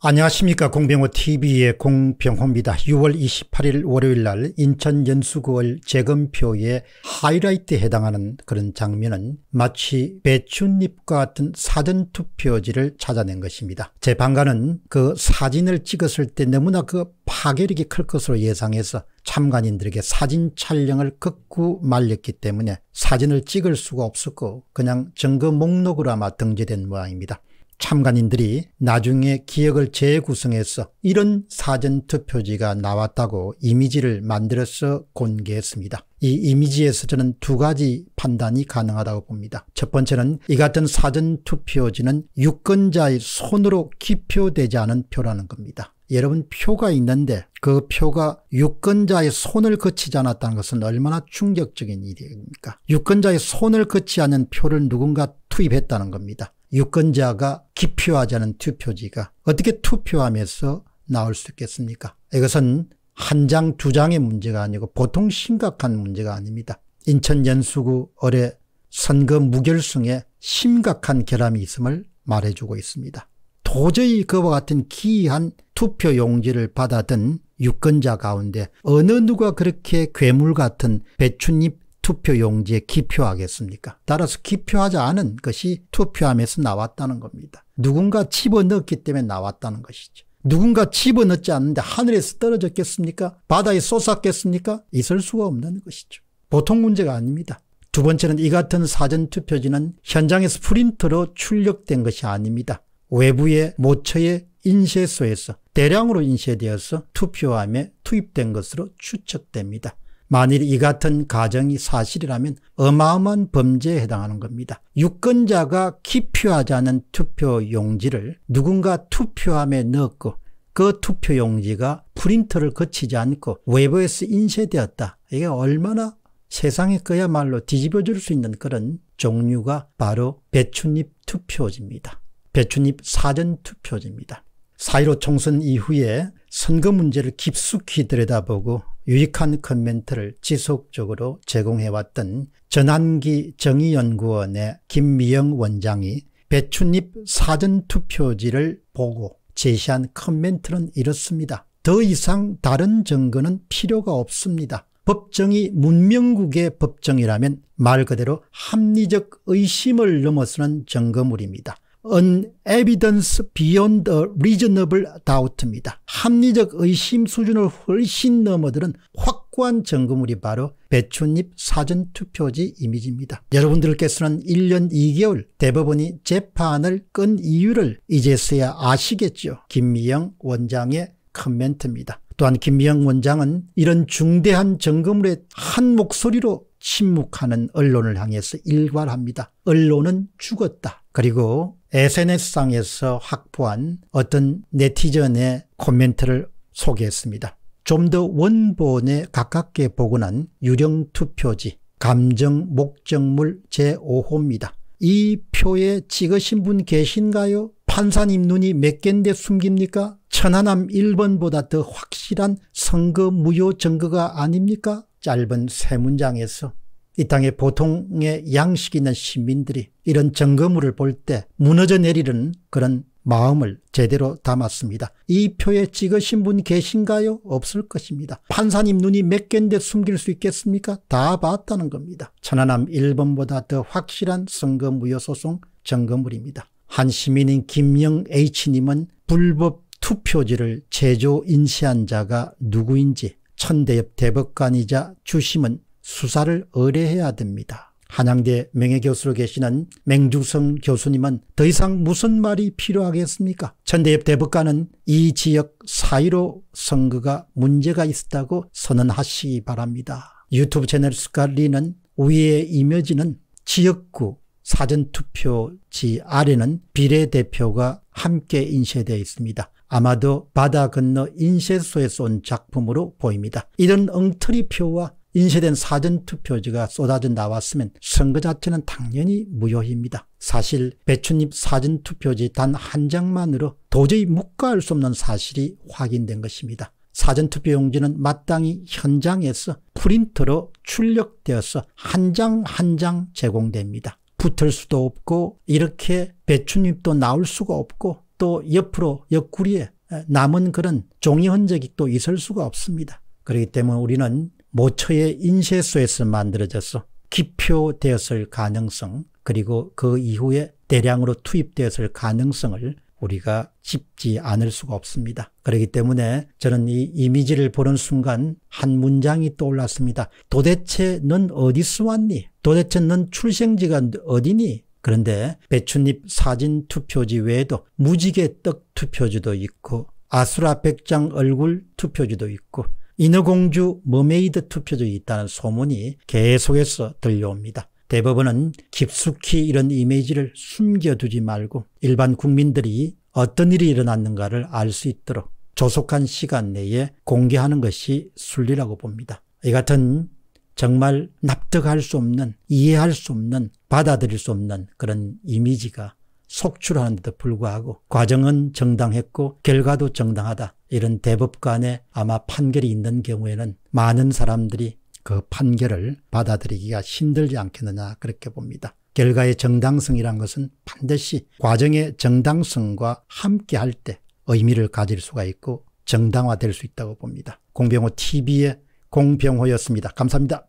안녕하십니까 공병호TV의 공병호입니다. 6월 28일 월요일 날 인천 연수구월 재검표의 하이라이트에 해당하는 그런 장면은 마치 배춧잎과 같은 사전투표지를 찾아낸 것입니다. 제방관은그 사진을 찍었을 때 너무나 그 파괴력이 클 것으로 예상해서 참관인들에게 사진 촬영을 극구 말렸기 때문에 사진을 찍을 수가 없었고 그냥 증거 목록으로 아마 등재된 모양입니다. 참관인들이 나중에 기억을 재구성해서 이런 사전투표지가 나왔다고 이미지를 만들어서 공개했습니다. 이 이미지에서 저는 두 가지 판단이 가능하다고 봅니다. 첫 번째는 이 같은 사전투표지는 유권자의 손으로 기표되지 않은 표라는 겁니다. 여러분 표가 있는데 그 표가 유권자의 손을 거치지 않았다는 것은 얼마나 충격적인 일입니까? 유권자의 손을 거치지 않은 표를 누군가 투입했다는 겁니다. 유권자가 기표하자는 투표지가 어떻게 투표함에서 나올 수 있겠습니까? 이것은 한 장, 두 장의 문제가 아니고 보통 심각한 문제가 아닙니다. 인천 연수구 올해 선거 무결승에 심각한 결함이 있음을 말해주고 있습니다. 도저히 그와 같은 기이한 투표 용지를 받아든 유권자 가운데 어느 누가 그렇게 괴물 같은 배춧잎 투표 용지에 기표하겠습니까? 따라서 기표하지 않은 것이 투표함에서 나왔다는 겁니다. 누군가 집어넣었기 때문에 나왔다는 것이죠. 누군가 집어넣지 않는데 하늘에서 떨어졌겠습니까? 바다에 쏟았겠습니까? 있을 수가 없는 것이죠. 보통 문제가 아닙니다. 두 번째는 이 같은 사전투표지는 현장에서 프린터로 출력된 것이 아닙니다. 외부의 모처의 인쇄소에서 대량으로 인쇄되어서 투표함에 투입된 것으로 추측됩니다. 만일 이 같은 가정이 사실이라면 어마어마한 범죄에 해당하는 겁니다. 유권자가 기표하지 않은 투표 용지를 누군가 투표함에 넣었고 그 투표 용지가 프린터를 거치지 않고 외부에서 인쇄되었다. 이게 얼마나 세상에 그야말로 뒤집어질 수 있는 그런 종류가 바로 배춧잎 투표지입니다. 배춧잎 사전 투표지입니다. 4.15 총선 이후에 선거 문제를 깊숙이 들여다보고 유익한 컨멘트를 지속적으로 제공해왔던 전환기 정의연구원의 김미영 원장이 배춧잎 사전투표지를 보고 제시한 컨멘트는 이렇습니다. 더 이상 다른 증거는 필요가 없습니다. 법정이 문명국의 법정이라면 말 그대로 합리적 의심을 넘어서는 증거물입니다. an evidence beyond a reasonable doubt입니다. 합리적 의심 수준을 훨씬 넘어들은 확고한 증거물이 바로 배춧잎 사전투표지 이미지입니다. 여러분들께서는 1년 2개월 대법원이 재판을 끈 이유를 이제서야 아시겠죠. 김미영 원장의 커멘트입니다. 또한 김미영 원장은 이런 중대한 점검물에 한 목소리로 침묵하는 언론을 향해서 일괄합니다. 언론은 죽었다. 그리고 SNS상에서 확보한 어떤 네티즌의 코멘트를 소개했습니다. 좀 더 원본에 가깝게 복원한 유령투표지 감정 목적물 제5호입니다. 이 표에 찍으신 분 계신가요? 판사님 눈이 몇 갠데 숨깁니까? 천안함 1번보다 더 확실한 선거 무효 증거가 아닙니까? 짧은 세 문장에서 이 땅에 보통의 양식이 있는 시민들이 이런 정거물을 볼 때 무너져 내리는 그런 마음을 제대로 담았습니다. 이 표에 찍으신 분 계신가요? 없을 것입니다. 판사님 눈이 몇 개인데 숨길 수 있겠습니까? 다 봤다는 겁니다. 천안함 1번보다 더 확실한 선거 무효 소송 점검물입니다. 한 시민인 김영 H님은 불법 투표지를 제조 인쇄한 자가 누구인지 천대엽 대법관이자 주심은 수사를 의뢰해야 됩니다. 한양대 명예교수로 계시는 맹주성 교수님은 더 이상 무슨 말이 필요하겠습니까? 천대엽 대법관은 이 지역 사이로 선거가 문제가 있었다고 선언하시기 바랍니다. 유튜브 채널 스칼리는 위의 이미지는 지역구 사전투표지 아래는 비례대표가 함께 인쇄되어 있습니다. 아마도 바다 건너 인쇄소에서 온 작품으로 보입니다. 이런 엉터리표와 인쇄된 사전투표지가 쏟아져 나왔으면 선거 자체는 당연히 무효입니다. 사실 배추잎 사전투표지 단 한 장만으로 도저히 묵과할 수 없는 사실이 확인된 것입니다. 사전투표용지는 마땅히 현장에서 프린터로 출력되어서 한 장 한장 한장 제공됩니다. 붙을 수도 없고 이렇게 배추잎도 나올 수가 없고 또 옆으로 옆구리에 남은 그런 종이 흔적이 또 있을 수가 없습니다. 그렇기 때문에 우리는 모처의 인쇄소에서 만들어져서 기표되었을 가능성 그리고 그 이후에 대량으로 투입되었을 가능성을 우리가 짚지 않을 수가 없습니다. 그렇기 때문에 저는 이 이미지를 보는 순간 한 문장이 떠올랐습니다. 도대체 넌 어디서 왔니? 도대체 넌 출생지가 어디니? 그런데 배춧잎 사진 투표지 외에도 무지개 떡 투표지도 있고 아수라 백장 얼굴 투표지도 있고 인어공주 머메이드 투표도 있다는 소문이 계속해서 들려옵니다. 대법원은 깊숙이 이런 이미지를 숨겨두지 말고 일반 국민들이 어떤 일이 일어났는가를 알 수 있도록 조속한 시간 내에 공개하는 것이 순리라고 봅니다. 이 같은 정말 납득할 수 없는 이해할 수 없는 받아들일 수 없는 그런 이미지가 속출하는데도 불구하고 과정은 정당했고 결과도 정당하다. 이런 대법관의 아마 판결이 있는 경우에는 많은 사람들이 그 판결을 받아들이기가 힘들지 않겠느냐 그렇게 봅니다. 결과의 정당성이란 것은 반드시 과정의 정당성과 함께 할 때 의미를 가질 수가 있고 정당화될 수 있다고 봅니다. 공병호 TV의 공병호였습니다. 감사합니다.